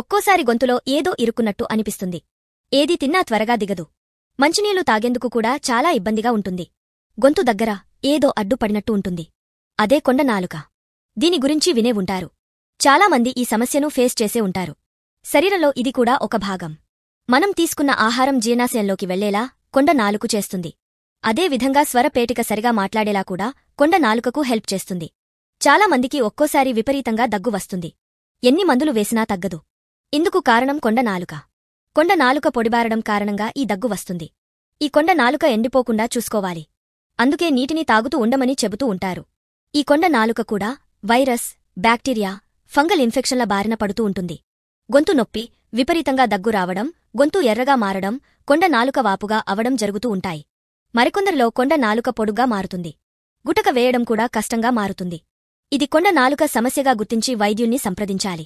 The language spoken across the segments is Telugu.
ఒక్కోసారి గొంతులో ఏదో ఇరుక్కున్నట్టు అనిపిస్తుంది ఏది తిన్నా త్వరగా దిగదు మంచినీళ్లు తాగేందుకు కూడా చాలా ఇబ్బందిగా ఉంటుంది గొంతు దగ్గర ఏదో అడ్డుపడినట్టు ఉంటుంది అదే కొండ నాలుక దీని గురించి వినే ఉంటారు చాలామంది ఈ సమస్యను ఫేస్ చేసే ఉంటారు శరీరంలో ఇది కూడా ఒక భాగం మనం తీసుకున్న ఆహారం జీర్ణాశయంలోకి వెళ్లేలా కొండ నాలుకు చేస్తుంది అదేవిధంగా స్వరపేటిక సరిగా మాట్లాడేలా కూడా కొండ నాలుకకు హెల్ప్ చేస్తుంది చాలామందికి ఒక్కోసారి విపరీతంగా దగ్గు వస్తుంది ఎన్ని మందులు వేసినా తగ్గదు ఇందుకు కారణం కొండ నాలుక కొండ నాలుక పొడిబారడం కారణంగా ఈ దగ్గు వస్తుంది ఈ కొండ నాలుక ఎండిపోకుండా చూసుకోవాలి అందుకే నీటిని తాగుతూ ఉండమని చెబుతూ ఉంటారు ఈ కొండ నాలుక కూడా వైరస్ బ్యాక్టీరియా ఫంగల్ ఇన్ఫెక్షన్ల బారిన పడుతూ ఉంటుంది గొంతు నొప్పి విపరీతంగా దగ్గు రావడం గొంతు ఎర్రగా మారడం కొండ నాలుక వాపుగా అవడం జరుగుతూ ఉంటాయి మరికొందరిలో కొండ నాలుక పొడుగ్గా మారుతుంది గుటక వేయడం కూడా కష్టంగా మారుతుంది ఇది కొండ నాలుక సమస్యగా గుర్తించి వైద్యుణ్ణి సంప్రదించాలి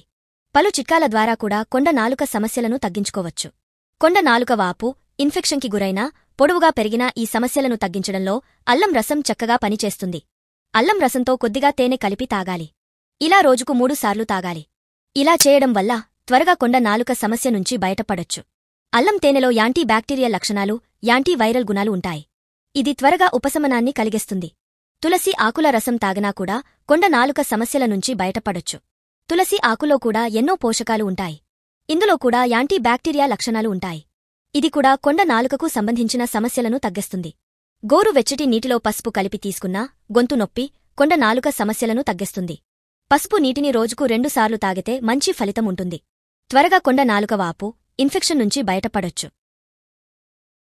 పలు చిట్కాల ద్వారా కూడా కొండ నాలుక సమస్యలను తగ్గించుకోవచ్చు కొండ నాలుక వాపు ఇన్ఫెక్షన్కి గురైనా పొడవుగా పెరిగిన ఈ సమస్యలను తగ్గించడంలో అల్లం రసం చక్కగా పనిచేస్తుంది అల్లం రసంతో కొద్దిగా తేనె కలిపి తాగాలి ఇలా రోజుకు మూడుసార్లు తాగాలి ఇలా చేయడం వల్ల త్వరగా కొండ నాలుక సమస్య నుంచి బయటపడొచ్చు అల్లం తేనెలో యాంటీ బ్యాక్టీరియల్ లక్షణాలు యాంటీ వైరల్ గుణాలు ఉంటాయి ఇది త్వరగా ఉపశమనాన్ని కలిగిస్తుంది తులసి ఆకుల రసం తాగినా కూడా కొండ నాలుక సమస్యల నుంచి బయటపడొచ్చు తులసి ఆకులో కూడా ఎన్నో పోషకాలు ఉంటాయి ఇందులో కూడా యాంటీ బ్యాక్టీరియా లక్షణాలు ఉంటాయి ఇది కూడా కొండ నాలుకకు సంబంధించిన సమస్యలను తగ్గిస్తుంది గోరు వెచ్చటి నీటిలో పసుపు కలిపి తీసుకున్నా గొంతు నొప్పి కొండ నాలుక సమస్యలను తగ్గిస్తుంది పసుపు నీటిని రోజుకు రెండుసార్లు తాగితే మంచి ఫలితం ఉంటుంది త్వరగా కొండ నాలుక వాపు ఇన్ఫెక్షన్ నుంచి బయటపడొచ్చు